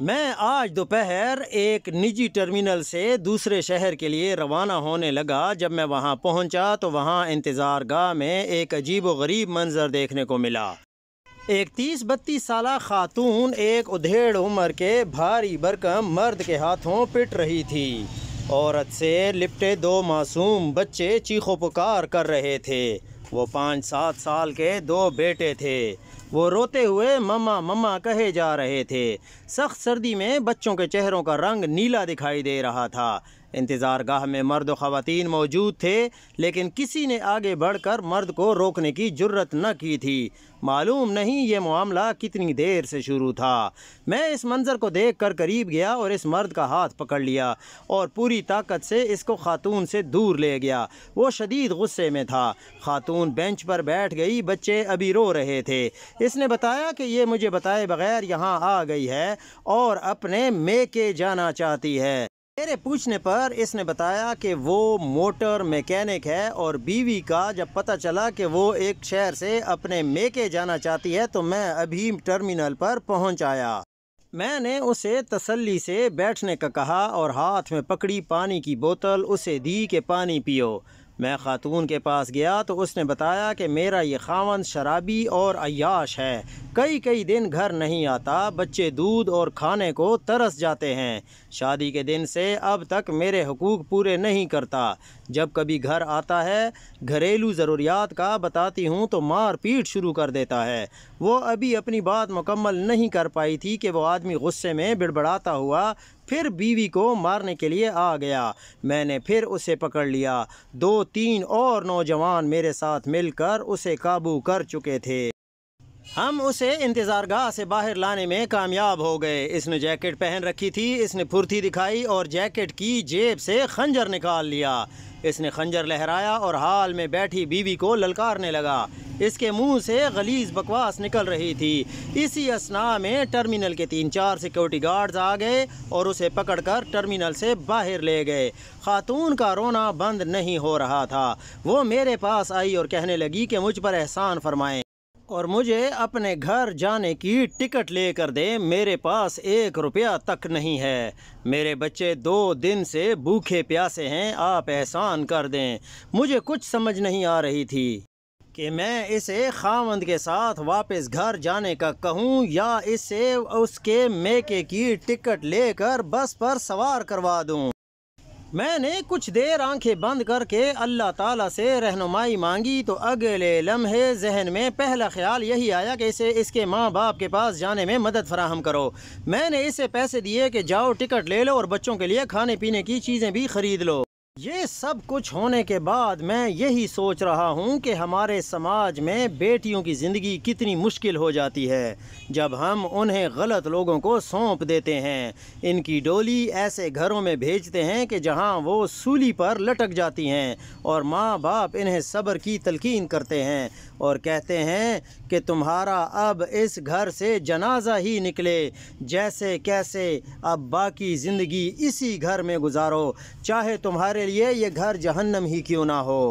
मैं आज दोपहर एक निजी टर्मिनल से दूसरे शहर के लिए रवाना होने लगा जब मैं वहां पहुंचा तो वहां इंतज़ार गाह में एक अजीब व गरीब मंजर देखने को मिला एक तीस बत्तीस साल खातून एक उधेड़ उम्र के भारी बरकम मर्द के हाथों पिट रही थी औरत से लिपटे दो मासूम बच्चे चीखों पुकार कर रहे थे वो पाँच सात साल के दो बेटे थे वो रोते हुए ममा ममा कहे जा रहे थे सख्त सर्दी में बच्चों के चेहरों का रंग नीला दिखाई दे रहा था इंतज़ार गाह में मर्द व ख़वान मौजूद थे लेकिन किसी ने आगे बढ़कर मर्द को रोकने की जरूरत न की थी मालूम नहीं ये मामला कितनी देर से शुरू था मैं इस मंज़र को देख कर करीब गया और इस मर्द का हाथ पकड़ लिया और पूरी ताकत से इसको ख़ातून से दूर ले गया वो शदीद गुस्से में था ख़ातून बेंच पर बैठ गई बच्चे अभी रो रहे थे इसने बताया कि ये मुझे बताए बगैर यहाँ आ गई है और अपने मे के जाना चाहती है मेरे पूछने पर इसने बताया कि वो मोटर मैकेनिक है और बीवी का जब पता चला कि वो एक शहर से अपने मेके जाना चाहती है तो मैं अभी टर्मिनल पर पहुंच आया मैंने उसे तसल्ली से बैठने का कहा और हाथ में पकड़ी पानी की बोतल उसे दी कि पानी पियो मैं ख़ातून के पास गया तो उसने बताया कि मेरा ये खावन शराबी और अयाश है कई कई दिन घर नहीं आता बच्चे दूध और खाने को तरस जाते हैं शादी के दिन से अब तक मेरे हकूक़ पूरे नहीं करता जब कभी घर आता है घरेलू ज़रूरियात का बताती हूँ तो मार पीट शुरू कर देता है वो अभी अपनी बात मुकम्मल नहीं कर पाई थी कि वो आदमी गुस्से में बिड़बड़ाता हुआ फिर बीवी को मारने के लिए आ गया मैंने फिर उसे पकड़ लिया दो तीन और नौजवान मेरे साथ मिलकर उसे काबू कर चुके थे हम उसे गाह से बाहर लाने में कामयाब हो गए इसने जैकेट पहन रखी थी इसने फुर्ती दिखाई और जैकेट की जेब से खंजर निकाल लिया इसने खंजर लहराया और हाल में बैठी बीवी को ललकारने लगा इसके मुंह से गलीज बकवास निकल रही थी इसी असना में टर्मिनल के तीन चार सिक्योरिटी गार्ड्स आ गए और उसे पकड़कर टर्मिनल से बाहर ले गए खातून का रोना बंद नहीं हो रहा था वो मेरे पास आई और कहने लगी कि मुझ पर एहसान फरमाएं और मुझे अपने घर जाने की टिकट लेकर दे मेरे पास एक रुपया तक नहीं है मेरे बच्चे दो दिन से भूखे प्यासे हैं आप एहसान कर दें मुझे कुछ समझ नहीं आ रही थी कि मैं इसे खामंद के साथ वापस घर जाने का कहूँ या इसे उसके मेके की टिकट लेकर बस पर सवार करवा दूँ मैंने कुछ देर आंखें बंद करके अल्लाह ताला से रहनुमाई मांगी तो अगले लम्हे जहन में पहला ख्याल यही आया कि इसे इसके माँ बाप के पास जाने में मदद फराहम करो मैंने इसे पैसे दिए कि जाओ टिकट ले लो और बच्चों के लिए खाने पीने की चीज़ें भी ख़रीद लो ये सब कुछ होने के बाद मैं यही सोच रहा हूँ कि हमारे समाज में बेटियों की ज़िंदगी कितनी मुश्किल हो जाती है जब हम उन्हें गलत लोगों को सौंप देते हैं इनकी डोली ऐसे घरों में भेजते हैं कि जहाँ वो सूली पर लटक जाती हैं और माँ बाप इन्हें सब्र की तलकिन करते हैं और कहते हैं कि तुम्हारा अब इस घर से जनाजा ही निकले जैसे कैसे अब बाकी ज़िंदगी इसी घर में गुजारो चाहे तुम्हारे लिए ये घर जहन्नम ही क्यों ना हो